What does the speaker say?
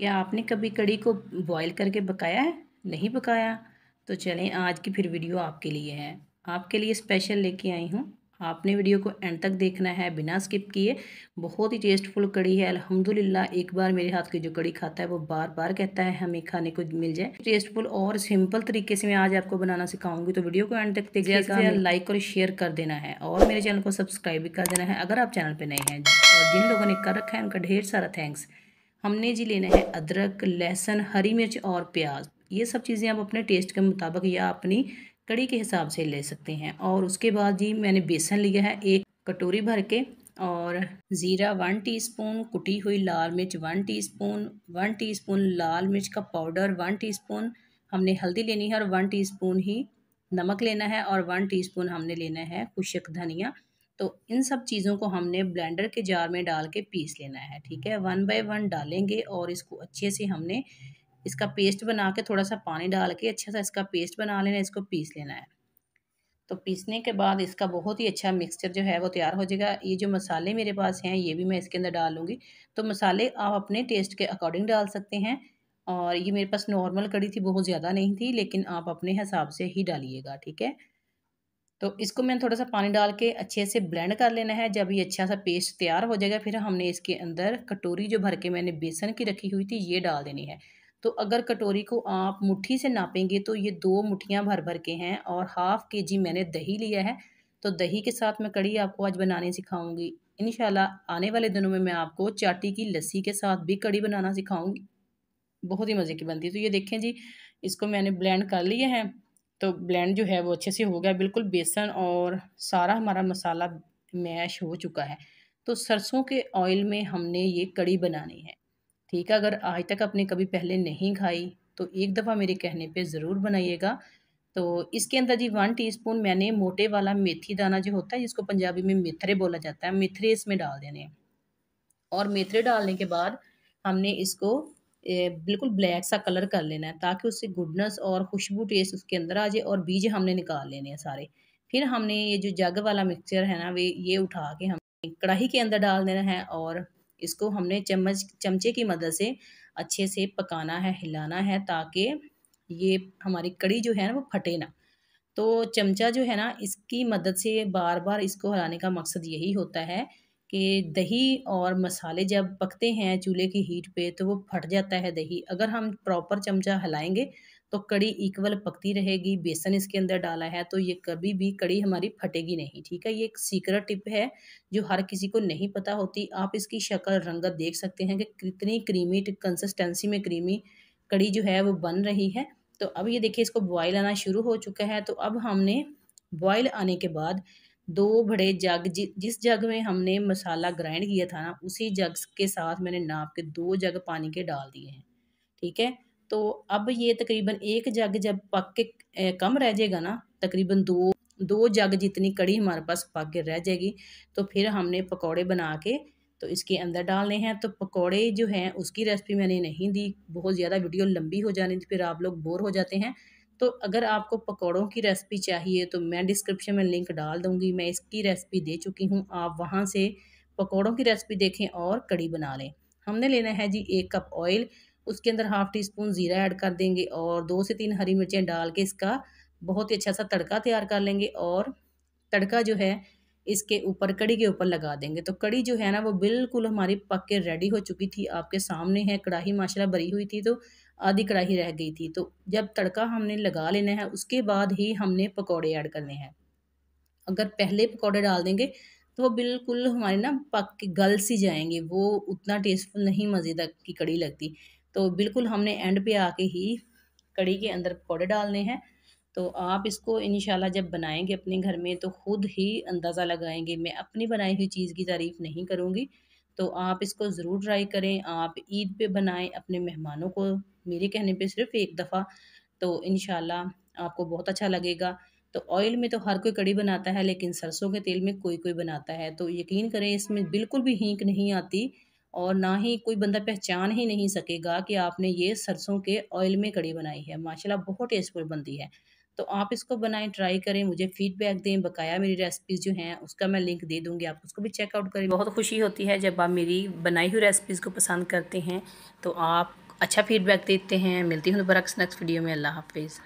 क्या आपने कभी कड़ी को बॉईल करके पकाया है नहीं पकाया तो चलें आज की फिर वीडियो आपके लिए है आपके लिए स्पेशल लेके आई हूँ आपने वीडियो को एंड तक देखना है बिना स्किप किए बहुत ही टेस्टफुल कड़ी है अल्हम्दुलिल्लाह एक बार मेरे हाथ की जो कड़ी खाता है वो बार बार कहता है हमें खाने को मिल जाए टेस्टफुल और सिंपल तरीके से मैं आज आपको बनाना सिखाऊंगी तो वीडियो को एंड तक देखिएगा लाइक और शेयर कर देना है और मेरे चैनल को सब्सक्राइब भी कर देना है अगर आप चैनल पर नए हैं और जिन लोगों ने कर रखा है उनका ढेर सारा थैंक्स हमने जी लेना है अदरक लहसुन हरी मिर्च और प्याज ये सब चीज़ें आप अपने टेस्ट के मुताबिक या अपनी कड़ी के हिसाब से ले सकते हैं और उसके बाद जी मैंने बेसन लिया है एक कटोरी भर के और ज़ीरा वन टीस्पून कुटी हुई लाल मिर्च वन टीस्पून वन टीस्पून लाल मिर्च का पाउडर वन टीस्पून हमने हल्दी लेनी है और वन टीस्पून ही नमक लेना है और वन टीस्पून हमने लेना है खुशक धनिया तो इन सब चीज़ों को हमने ब्लेंडर के जार में डाल के पीस लेना है ठीक है वन बाय वन डालेंगे और इसको अच्छे से हमने इसका पेस्ट बना के थोड़ा सा पानी डाल के अच्छा सा इसका पेस्ट बना लेना है इसको पीस लेना है तो पीसने के बाद इसका बहुत ही अच्छा मिक्सचर जो है वो तैयार हो जाएगा ये जो मसाले मेरे पास हैं ये भी मैं इसके अंदर डाल लूँगी तो मसाले आप अपने टेस्ट के अकॉर्डिंग डाल सकते हैं और ये मेरे पास नॉर्मल कड़ी थी बहुत ज़्यादा नहीं थी लेकिन आप अपने हिसाब से ही डालिएगा ठीक है तो इसको मैंने थोड़ा सा पानी डाल के अच्छे से ब्लेंड कर लेना है जब ये अच्छा सा पेस्ट तैयार हो जाएगा फिर हमने इसके अंदर कटोरी जो भर के मैंने बेसन की रखी हुई थी ये डाल देनी है तो अगर कटोरी को आप मुट्ठी से नापेंगे तो ये दो मुठियाँ भर भर के हैं और हाफ़ के जी मैंने दही लिया है तो दही के साथ मैं कड़ी आपको आज बनानी सिखाऊंगी इन आने वाले दिनों में मैं आपको चाटी की लस्सी के साथ भी कड़ी बनाना सिखाऊंगी बहुत ही मज़े की बनती है तो ये देखें जी इसको मैंने ब्लेंड कर लिया है तो ब्लेंड जो है वो अच्छे से हो गया बिल्कुल बेसन और सारा हमारा मसाला मैश हो चुका है तो सरसों के ऑयल में हमने ये कड़ी बनानी है ठीक है अगर आज तक आपने कभी पहले नहीं खाई तो एक दफ़ा मेरे कहने पे ज़रूर बनाइएगा तो इसके अंदर जी वन टीस्पून मैंने मोटे वाला मेथी दाना जो होता है जिसको पंजाबी में मेथरे बोला जाता है मेथरे इसमें डाल देने और मेथरे डालने के बाद हमने इसको बिल्कुल ब्लैक सा कलर कर लेना है ताकि उससे गुडनेस और खुशबू टेस्ट उसके अंदर आ जाए और बीज हमने निकाल लेने हैं सारे फिर हमने ये जो जग वाला मिक्सचर है ना वे ये उठा के हम कढ़ाई के अंदर डाल देना है और इसको हमने चम्मच चमचे की मदद से अच्छे से पकाना है हिलाना है ताकि ये हमारी कड़ी जो है ना वो फटे ना तो चमचा जो है ना इसकी मदद से बार बार इसको हिलाने का मकसद यही होता है कि दही और मसाले जब पकते हैं चूल्हे की हीट पे तो वो फट जाता है दही अगर हम प्रॉपर चमचा हिलाएंगे तो कड़ी इक्वल पकती रहेगी बेसन इसके अंदर डाला है तो ये कभी भी कड़ी हमारी फटेगी नहीं ठीक है ये एक सीक्रेट टिप है जो हर किसी को नहीं पता होती आप इसकी शक्ल रंगत देख सकते हैं कि कितनी क्रीमी कंसिस्टेंसी में क्रीमी कड़ी जो है वो बन रही है तो अब ये देखिए इसको बॉयल आना शुरू हो चुका है तो अब हमने बॉयल आने के बाद दो बड़े जग जि जिस जग में हमने मसाला ग्राइंड किया था ना उसी जग के साथ मैंने नाप के दो जग पानी के डाल दिए हैं ठीक है तो अब ये तकरीबन एक जग जब पक के कम रह जाएगा ना तकरीबन दो दो जग जितनी कड़ी हमारे पास पक के रह जाएगी तो फिर हमने पकौड़े बना के तो इसके अंदर डालने हैं तो पकौड़े जो हैं उसकी रेसिपी मैंने नहीं दी बहुत ज़्यादा वीडियो लंबी हो जाने फिर आप लोग बोर हो जाते हैं तो अगर आपको पकौड़ों की रेसिपी चाहिए तो मैं डिस्क्रिप्शन में लिंक डाल दूँगी मैं इसकी रेसिपी दे चुकी हूँ आप वहाँ से पकौड़ों की रेसिपी देखें और कड़ी बना लें हमने लेना है जी एक कप ऑयल उसके अंदर हाफ़ टी स्पून ज़ीरा ऐड कर देंगे और दो से तीन हरी मिर्चें डाल के इसका बहुत ही अच्छा सा तड़का तैयार कर लेंगे और तड़का जो है इसके ऊपर कड़ी के ऊपर लगा देंगे तो कड़ी जो है ना वो बिल्कुल हमारी पक के रेडी हो चुकी थी आपके सामने है कढ़ाई माशाल्लाह भरी हुई थी तो आधी कढ़ाई रह गई थी तो जब तड़का हमने लगा लेना है उसके बाद ही हमने पकौड़े ऐड करने हैं अगर पहले पकौड़े डाल देंगे तो वो बिल्कुल हमारे ना पक के गल सी जाएंगे वो उतना टेस्टफुल नहीं मज़ेदार की कड़ी लगती तो बिल्कुल हमने एंड पे आके ही कड़ी के अंदर पकौड़े डालने हैं तो आप इसको इन जब बनाएंगे अपने घर में तो ख़ुद ही अंदाज़ा लगाएंगे मैं अपनी बनाई हुई चीज़ की तारीफ़ नहीं करूँगी तो आप इसको ज़रूर ट्राई करें आप ईद पे बनाएं अपने मेहमानों को मेरे कहने पे सिर्फ एक दफ़ा तो इन आपको बहुत अच्छा लगेगा तो ऑयल में तो हर कोई कड़ी बनाता है लेकिन सरसों के तेल में कोई कोई बनाता है तो यकीन करें इसमें बिल्कुल भी हींक नहीं आती और ना ही कोई बंदा पहचान ही नहीं सकेगा कि आपने ये सरसों के ऑयल में कड़ी बनाई है माशाल्लाह बहुत टेस्टफुल बनती है तो आप इसको बनाएं ट्राई करें मुझे फीडबैक दें बकाया मेरी रेसिपीज़ जो हैं उसका मैं लिंक दे दूंगी आप उसको भी चेकआउट करें बहुत खुशी होती है जब आप मेरी बनाई हुई रेसिपीज़ को पसंद करते हैं तो आप अच्छा फीडबैक देते हैं मिलती हूँ दोबारा नेक्स्ट वीडियो में अल्लाह हाफिज़